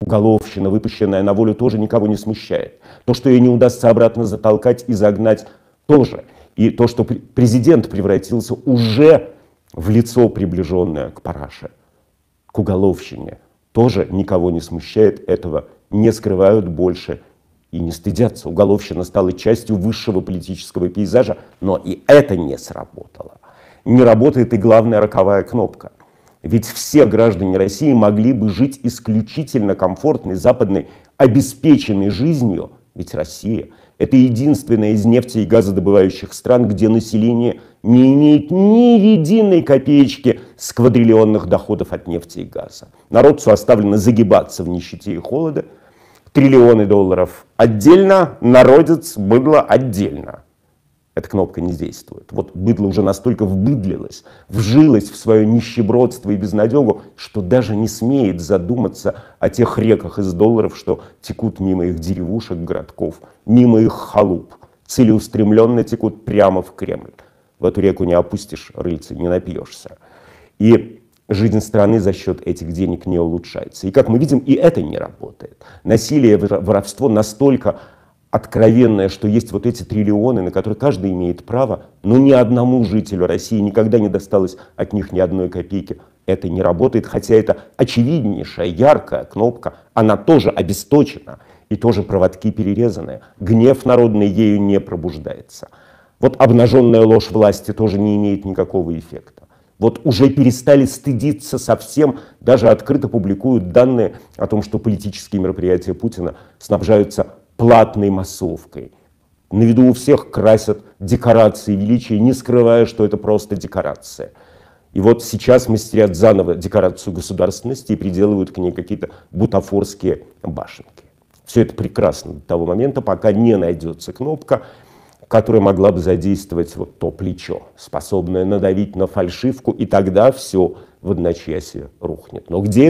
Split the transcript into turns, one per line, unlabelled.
уголовщина, выпущенная на волю, тоже никого не смущает. То, что ее не удастся обратно затолкать и загнать, тоже. И то, что президент превратился уже в лицо, приближенное к параше, к уголовщине, тоже никого не смущает, этого не скрывают больше и не стыдятся. Уголовщина стала частью высшего политического пейзажа, но и это не сработало. Не работает и главная роковая кнопка – ведь все граждане России могли бы жить исключительно комфортной, западной, обеспеченной жизнью. Ведь Россия – это единственная из нефти и газодобывающих стран, где население не имеет ни единой копеечки с квадриллионных доходов от нефти и газа. Народцу оставлено загибаться в нищете и холоде. Триллионы долларов отдельно, народец быдло отдельно эта кнопка не действует. Вот быдло уже настолько вбыдлилось, вжилось в свое нищебродство и безнадегу, что даже не смеет задуматься о тех реках из долларов, что текут мимо их деревушек, городков, мимо их халуп, целеустремленно текут прямо в Кремль. В эту реку не опустишь рыльца, не напьешься. И жизнь страны за счет этих денег не улучшается. И как мы видим, и это не работает. Насилие, воровство настолько откровенное, что есть вот эти триллионы, на которые каждый имеет право, но ни одному жителю России никогда не досталось от них ни одной копейки. Это не работает, хотя это очевиднейшая, яркая кнопка, она тоже обесточена, и тоже проводки перерезаны. Гнев народный ею не пробуждается. Вот обнаженная ложь власти тоже не имеет никакого эффекта. Вот уже перестали стыдиться совсем, даже открыто публикуют данные о том, что политические мероприятия Путина снабжаются платной массовкой. На виду у всех красят декорации величия, не скрывая, что это просто декорация. И вот сейчас мастерят заново декорацию государственности и приделывают к ней какие-то бутафорские башенки. Все это прекрасно до того момента, пока не найдется кнопка, которая могла бы задействовать вот то плечо, способное надавить на фальшивку, и тогда все в одночасье рухнет. Но где